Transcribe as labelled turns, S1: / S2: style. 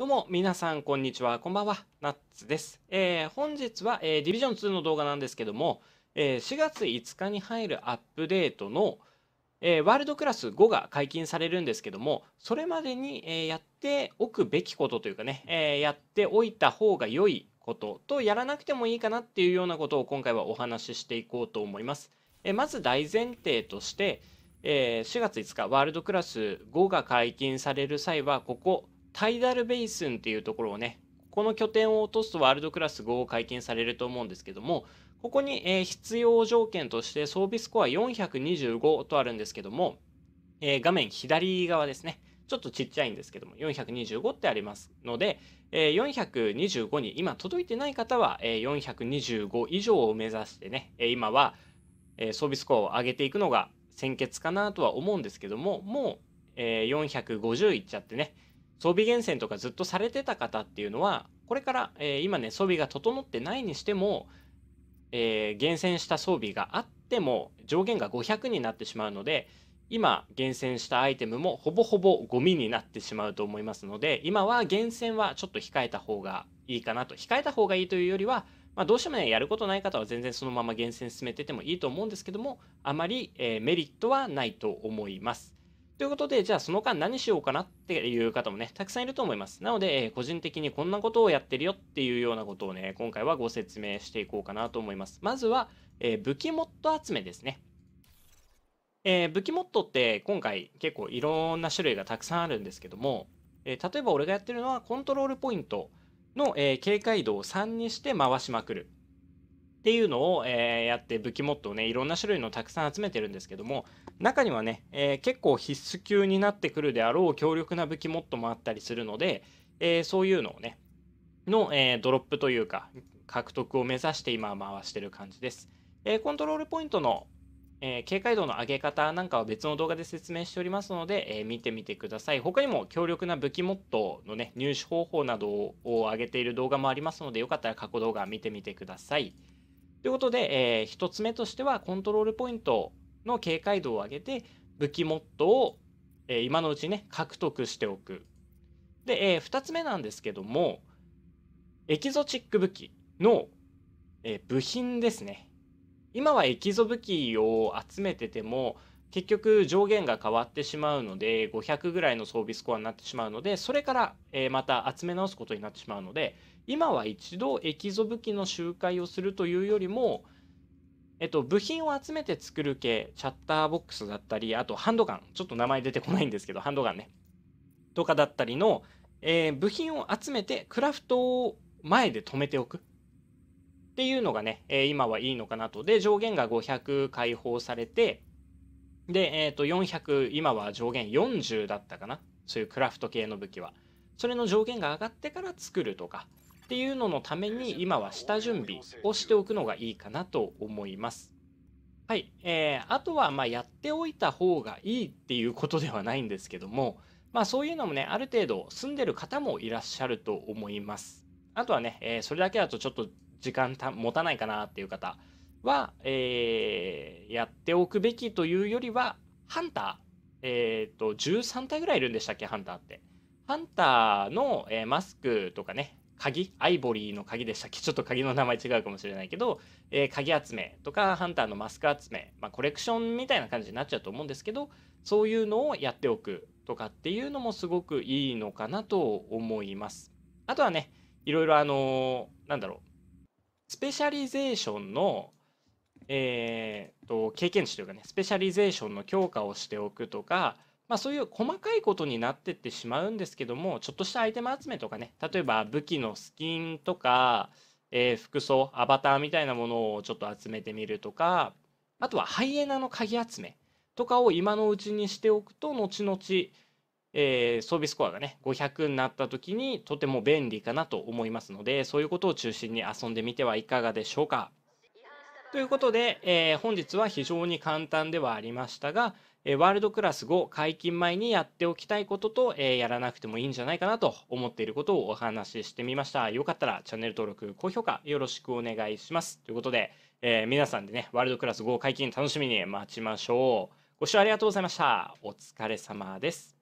S1: どうも皆さんこんにちは、こんばんは、ナッツです。えー、本日は、えー、ディビジョン2の動画なんですけども、えー、4月5日に入るアップデートの、えー、ワールドクラス5が解禁されるんですけども、それまでに、えー、やっておくべきことというかね、えー、やっておいた方が良いことと、やらなくてもいいかなっていうようなことを今回はお話ししていこうと思います。えー、まず大前提として、えー、4月5日ワールドクラス5が解禁される際は、ここ、タイダルベイスンっていうところをね、この拠点を落とすとワールドクラス5を解禁されると思うんですけども、ここに、え必要条件として装備スコア425とあるんですけども、え画面左側ですね。ちょっとちっちゃいんですけども、425ってありますので、え425に今届いてない方は、え425以上を目指してね、え今は、え装備スコアを上げていくのが先決かなとは思うんですけども、もう、え450いっちゃってね、装備厳選とかずっとされてた方っていうのは、これから、えー、今ね、装備が整ってないにしても、えー、厳選した装備があっても上限が500になってしまうので、今厳選したアイテムもほぼほぼゴミになってしまうと思いますので、今は厳選はちょっと控えた方がいいかなと。控えた方がいいというよりは、まあ、どうしてもね、やることない方は全然そのまま厳選進めててもいいと思うんですけども、あまり、えー、メリットはないと思います。ということで、じゃあその間何しようかなっていう方もね、たくさんいると思います。なので、えー、個人的にこんなことをやってるよっていうようなことをね、今回はご説明していこうかなと思います。まずは、えー、武器モッド集めですね。えー、武器モッドって今回結構いろんな種類がたくさんあるんですけども、え例えば俺がやってるのはコントロールポイントの、え警戒度を3にして回しまくる。っていうのを、えー、やって武器モッドをねいろんな種類のたくさん集めてるんですけども中にはね、えー、結構必須級になってくるであろう強力な武器モッドもあったりするので、えー、そういうのをねの、えドロップというか獲得を目指して今回してる感じです、えコントロールポイントの、え警戒度の上げ方なんかは別の動画で説明しておりますので、え見てみてください他にも強力な武器モッドのね入手方法などを上げている動画もありますのでよかったら過去動画見てみてくださいということで、えー、1つ目としてはコントロールポイントの警戒度を上げて武器モッドを、えー、今のうちね獲得しておく。で、えー、2つ目なんですけどもエキゾチック武器の、え部品ですね。今はエキゾ武器を集めてても結局上限が変わってしまうので500ぐらいの装備スコアになってしまうのでそれから、えまた集め直すことになってしまうので今は一度エキゾ武器の集会をするというよりも、えっと、部品を集めて作る系、チャッターボックスだったり、あとハンドガン、ちょっと名前出てこないんですけど、ハンドガンね、とかだったりの、えー、部品を集めてクラフトを前で止めておくっていうのがね、えー、今はいいのかなと。で、上限が500解放されて、で、えっ、ー、と、400、今は上限40だったかな。そういうクラフト系の武器は。それの上限が上がってから作るとか、っていうののために今は下準備をしておくのがいいかなと思います。はい、えー、あとはまやっておいた方がいいっていうことではないんですけども、まあ、そういうのもねある程度住んでる方もいらっしゃると思います。あとはね、えー、それだけだとちょっと時間た持たないかなっていう方は、えー、やっておくべきというよりはハンター、えーと、と13体ぐらいいるんでしたっけハンターって。ハンターの、えマスクとかね、鍵アイボリーの鍵でしたっけちょっと鍵の名前違うかもしれないけど、えー、鍵集めとかハンターのマスク集め、まあ、コレクションみたいな感じになっちゃうと思うんですけどそういうのをやっておくとかっていうのもすごくいいのかなと思いますあとはねいろいろあのー、なんだろうスペシャリゼーションのえーと経験値というかねスペシャリゼーションの強化をしておくとかまあ、そういう細かいことになってってしまうんですけどもちょっとしたアイテム集めとかね例えば武器のスキンとか、えー、服装アバターみたいなものをちょっと集めてみるとかあとはハイエナの鍵集めとかを今のうちにしておくと後々、えー、装備スコアがね500になった時にとても便利かなと思いますのでそういうことを中心に遊んでみてはいかがでしょうか。ということで、えー、本日は非常に簡単ではありましたが、えー、ワールドクラス5解禁前にやっておきたいことと、えー、やらなくてもいいんじゃないかなと思っていることをお話ししてみました。よかったらチャンネル登録、高評価よろしくお願いします。ということで、え皆さんでね、ワールドクラス5解禁楽しみに待ちましょう。ご視聴ありがとうございました。お疲れ様です。